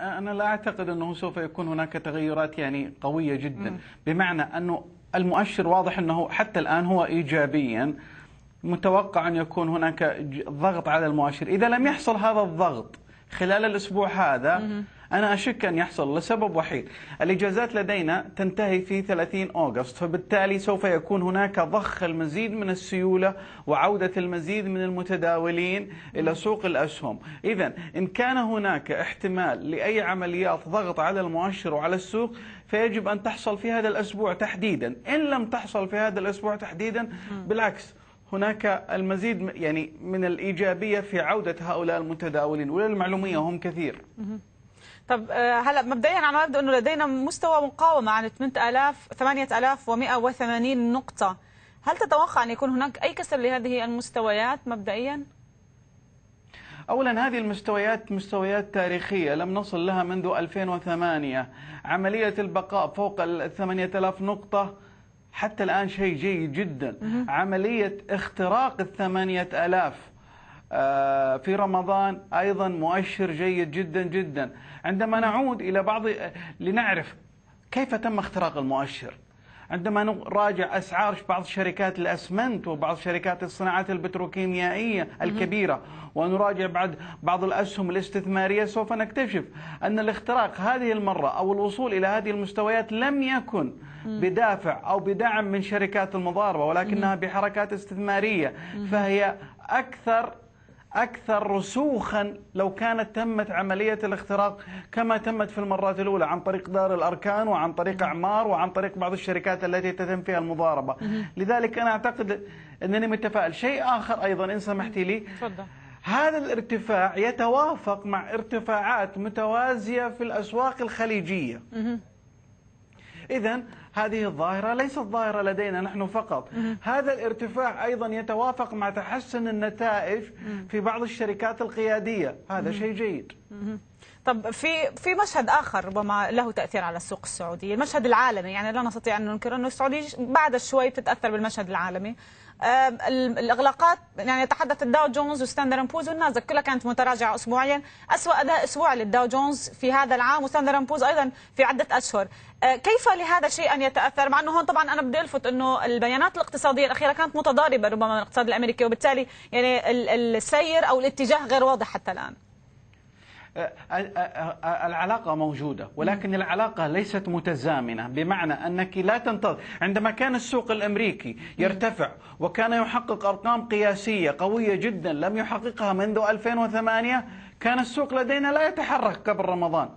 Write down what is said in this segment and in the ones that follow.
أنا لا أعتقد أنه سوف يكون هناك تغيرات يعني قوية جدا بمعنى أنه المؤشر واضح أنه حتى الآن هو إيجابيا متوقع أن يكون هناك ضغط على المؤشر إذا لم يحصل هذا الضغط خلال الأسبوع هذا أنا أشك أن يحصل لسبب وحيد الإجازات لدينا تنتهي في 30 أغسطس فبالتالي سوف يكون هناك ضخ المزيد من السيولة وعودة المزيد من المتداولين إلى سوق الأسهم إذا إن كان هناك احتمال لأي عمليات ضغط على المؤشر وعلى السوق فيجب أن تحصل في هذا الأسبوع تحديدا إن لم تحصل في هذا الأسبوع تحديدا بالعكس هناك المزيد يعني من الإيجابية في عودة هؤلاء المتداولين وللمعلومية هم كثير طب آه، هلا مبدئيا على يبدو انه لدينا مستوى مقاومه عن 8000 8180 نقطه هل تتوقع ان يكون هناك اي كسر لهذه المستويات مبدئيا؟ أولا هذه المستويات مستويات تاريخية لم نصل لها منذ 2008 عملية البقاء فوق ال 8000 نقطة حتى الآن شيء جيد جدا عملية اختراق ال 8000 آه، في رمضان أيضا مؤشر جيد جدا جدا عندما نعود إلى بعض لنعرف كيف تم اختراق المؤشر عندما نراجع أسعار بعض شركات الأسمنت وبعض شركات الصناعات البتروكيميائية الكبيرة ونراجع بعد بعض الأسهم الاستثمارية سوف نكتشف أن الاختراق هذه المرة أو الوصول إلى هذه المستويات لم يكن بدافع أو بدعم من شركات المضاربة ولكنها بحركات استثمارية فهي أكثر أكثر رسوخا لو كانت تمت عملية الاختراق كما تمت في المرات الأولى عن طريق دار الأركان وعن طريق أعمار وعن طريق بعض الشركات التي تتم فيها المضاربة لذلك أنا أعتقد أنني متفائل شيء آخر أيضا إن سمحتي لي تفضل هذا الارتفاع يتوافق مع ارتفاعات متوازية في الأسواق الخليجية إذا هذه الظاهرة ليست ظاهرة لدينا نحن فقط هذا الارتفاع أيضا يتوافق مع تحسن النتائج في بعض الشركات القيادية هذا شيء جيد طب في في مشهد اخر ربما له تاثير على السوق السعودي، المشهد العالمي يعني لا نستطيع ان ننكر انه السعوديه بعد شوي بتتاثر بالمشهد العالمي. الاغلاقات يعني تحدث الداو جونز وستاندر بوز والنازك كلها كانت متراجعه اسبوعيا، اسوء اداء اسبوع للداو جونز في هذا العام وستاندر بوز ايضا في عده اشهر. آه، كيف لهذا الشيء ان يتاثر مع انه هون طبعا انا بدي الفت انه البيانات الاقتصاديه الاخيره كانت متضاربه ربما من الاقتصاد الامريكي وبالتالي يعني السير او الاتجاه غير واضح حتى الان أه، أه، أه، العلاقة موجودة ولكن العلاقة ليست متزامنة بمعنى أنك لا تنتظر عندما كان السوق الأمريكي يرتفع وكان يحقق أرقام قياسية قوية جدا لم يحققها منذ 2008 كان السوق لدينا لا يتحرك قبل رمضان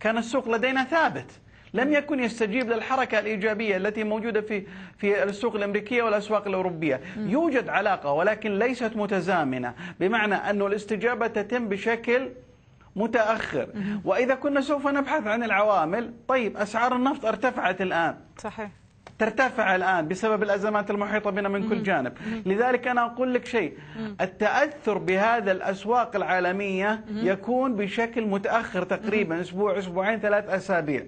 كان السوق لدينا ثابت لم يكن يستجيب للحركة الإيجابية التي موجودة في في السوق الأمريكية والأسواق الأوروبية يوجد علاقة ولكن ليست متزامنة بمعنى أن الاستجابة تتم بشكل متأخر وإذا كنا سوف نبحث عن العوامل طيب أسعار النفط ارتفعت الآن صحيح ترتفع الآن بسبب الأزمات المحيطة بنا من كل جانب لذلك أنا أقول لك شيء التأثر بهذا الأسواق العالمية يكون بشكل متأخر تقريبا أسبوع أسبوعين ثلاث أسابيع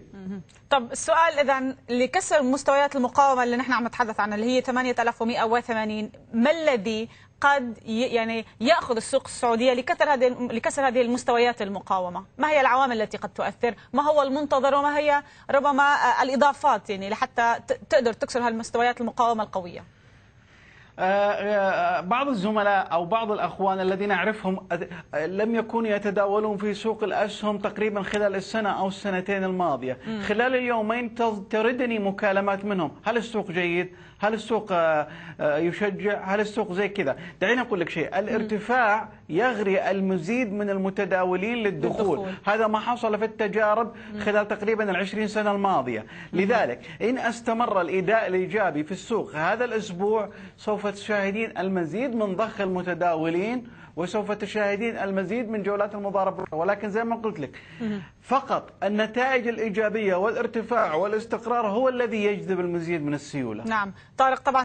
طب السؤال إذا لكسر مستويات المقاومة اللي نحن عم نتحدث عنها اللي هي 8180 ما الذي قد يعني ياخذ السوق السعوديه لكسر هذه لكسر هذه المستويات المقاومه، ما هي العوامل التي قد تؤثر؟ ما هو المنتظر وما هي ربما الاضافات يعني لحتى تقدر تكسر هالمستويات المقاومه القويه؟ آه، آه، بعض الزملاء أو بعض الأخوان الذين أعرفهم لم يكونوا يتداولون في سوق الأسهم تقريبا خلال السنة أو السنتين الماضية خلال اليومين تردني مكالمات منهم هل السوق جيد؟ هل السوق آه، يشجع؟ هل السوق زي كذا؟ دعيني أقول لك شيء الارتفاع يغري المزيد من المتداولين للدخول للدخول. هذا ما حصل في التجارب خلال تقريبا العشرين سنة الماضية لذلك إن استمر الإيداء الإيجابي في السوق هذا الأسبوع سوف تشاهدين المزيد من ضخ المتداولين وسوف تشاهدين المزيد من جولات المضاربة ولكن زي ما قلت لك فقط النتائج الإيجابية والارتفاع والاستقرار هو الذي يجذب المزيد من السيولة نعم طارق طبعا